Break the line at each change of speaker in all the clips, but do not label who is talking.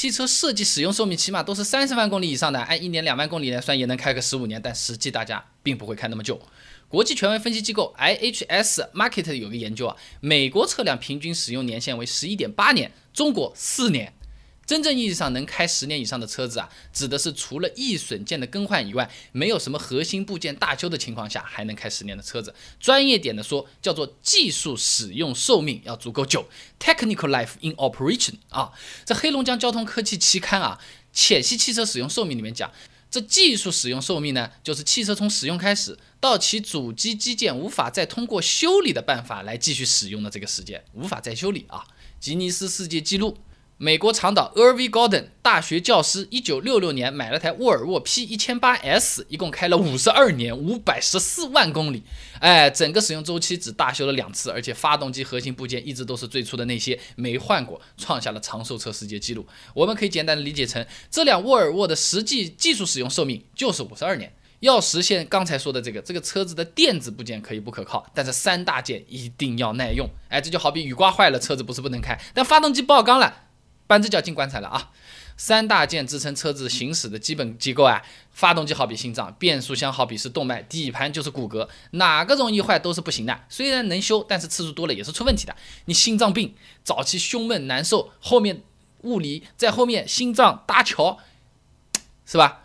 汽车设计使用寿命起码都是三十万公里以上的，按一年两万公里来算，也能开个十五年。但实际大家并不会开那么久。国际权威分析机构 IHS Market 有个研究啊，美国车辆平均使用年限为十一点八年，中国四年。真正意义上能开十年以上的车子啊，指的是除了易损件的更换以外，没有什么核心部件大修的情况下，还能开十年的车子。专业点的说，叫做技术使用寿命要足够久 （Technical Life in Operation）。啊，在黑龙江交通科技期刊《啊浅析汽车使用寿命》里面讲，这技术使用寿命呢，就是汽车从使用开始到其主机机件无法再通过修理的办法来继续使用的这个时间，无法再修理啊。吉尼斯世界纪录。美国长岛，Ervi Gordon 大学教师，一九六六年买了台沃尔沃 P 一千八 S，一共开了五十二年，五百十四万公里。哎，整个使用周期只大修了两次，而且发动机核心部件一直都是最初的那些，没换过，创下了长寿车世界纪录。我们可以简单理解成，这辆沃尔沃的实际技术使用寿命就是五十二年。要实现刚才说的这个，这个车子的电子部件可以不可靠，但是三大件一定要耐用。哎，这就好比雨刮坏了，车子不是不能开，但发动机爆缸了。半只脚进棺材了啊！三大件支撑车子行驶的基本机构啊，发动机好比心脏，变速箱好比是动脉，底盘就是骨骼，哪个容易坏都是不行的。虽然能修，但是次数多了也是出问题的。你心脏病早期胸闷难受，后面物理在后面心脏搭桥，是吧？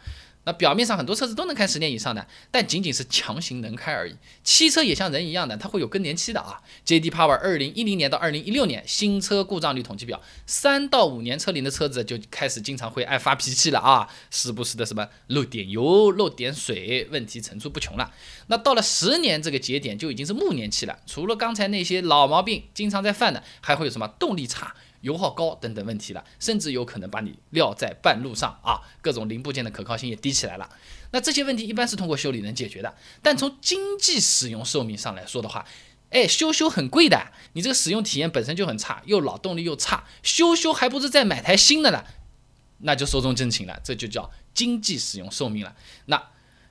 那表面上很多车子都能开十年以上的，但仅仅是强行能开而已。汽车也像人一样的，它会有更年期的啊。J.D. Power 二零一零年到二零一六年新车故障率统计表，三到五年车龄的车子就开始经常会爱发脾气了啊，时不时的什么漏点油、漏点水，问题层出不穷了。那到了十年这个节点，就已经是暮年期了。除了刚才那些老毛病经常在犯的，还会有什么动力差？油耗高，等等问题了，甚至有可能把你撂在半路上啊！各种零部件的可靠性也低起来了。那这些问题一般是通过修理能解决的，但从经济使用寿命上来说的话，哎，修修很贵的，你这个使用体验本身就很差，又老动力又差，修修还不是再买台新的了，那就寿终正寝了，这就叫经济使用寿命了。那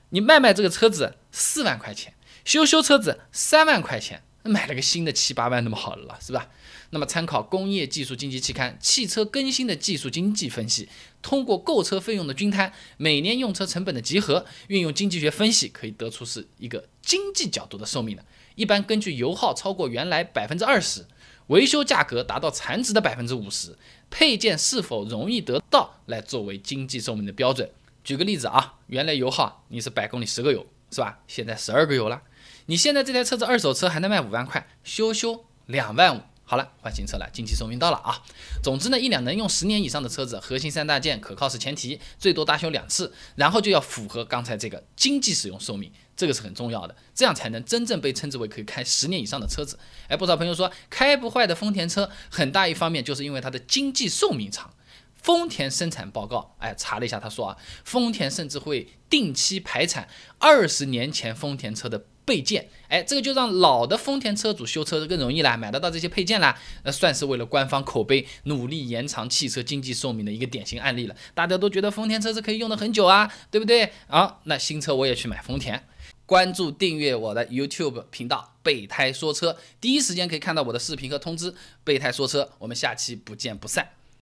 你卖卖这个车子四万块钱，修修车子三万块钱。买了个新的七八万那么好了是吧？那么参考《工业技术经济期刊》汽车更新的技术经济分析，通过购车费用的均摊，每年用车成本的集合，运用经济学分析可以得出是一个经济角度的寿命的。一般根据油耗超过原来百分之二十，维修价格达到残值的百分之五十，配件是否容易得到来作为经济寿命的标准。举个例子啊，原来油耗你是百公里十个油是吧？现在十二个油了。你现在这台车子二手车还能卖五万块，修修两万五，好了换新车了，经济寿命到了啊。总之呢，一辆能用十年以上的车子，核心三大件可靠是前提，最多大修两次，然后就要符合刚才这个经济使用寿命，这个是很重要的，这样才能真正被称之为可以开十年以上的车子。哎，不少朋友说开不坏的丰田车，很大一方面就是因为它的经济寿命长。丰田生产报告，哎查了一下，他说啊，丰田甚至会定期排产二十年前丰田车的。备件，哎，这个就让老的丰田车主修车就更容易了，买得到这些配件了，那算是为了官方口碑，努力延长汽车经济寿命的一个典型案例了。大家都觉得丰田车子可以用的很久啊，对不对？啊，那新车我也去买丰田，关注订阅我的 YouTube 频道《备胎说车》，第一时间可以看到我的视频和通知。备胎说车，我们下期不见不散。